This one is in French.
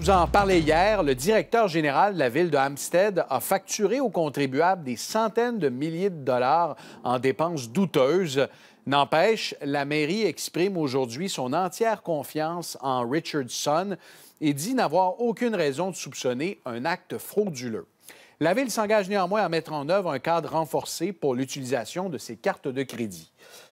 vous en parlais hier, le directeur général de la ville de Hampstead a facturé aux contribuables des centaines de milliers de dollars en dépenses douteuses. N'empêche, la mairie exprime aujourd'hui son entière confiance en Richardson et dit n'avoir aucune raison de soupçonner un acte frauduleux. La ville s'engage néanmoins à mettre en œuvre un cadre renforcé pour l'utilisation de ses cartes de crédit.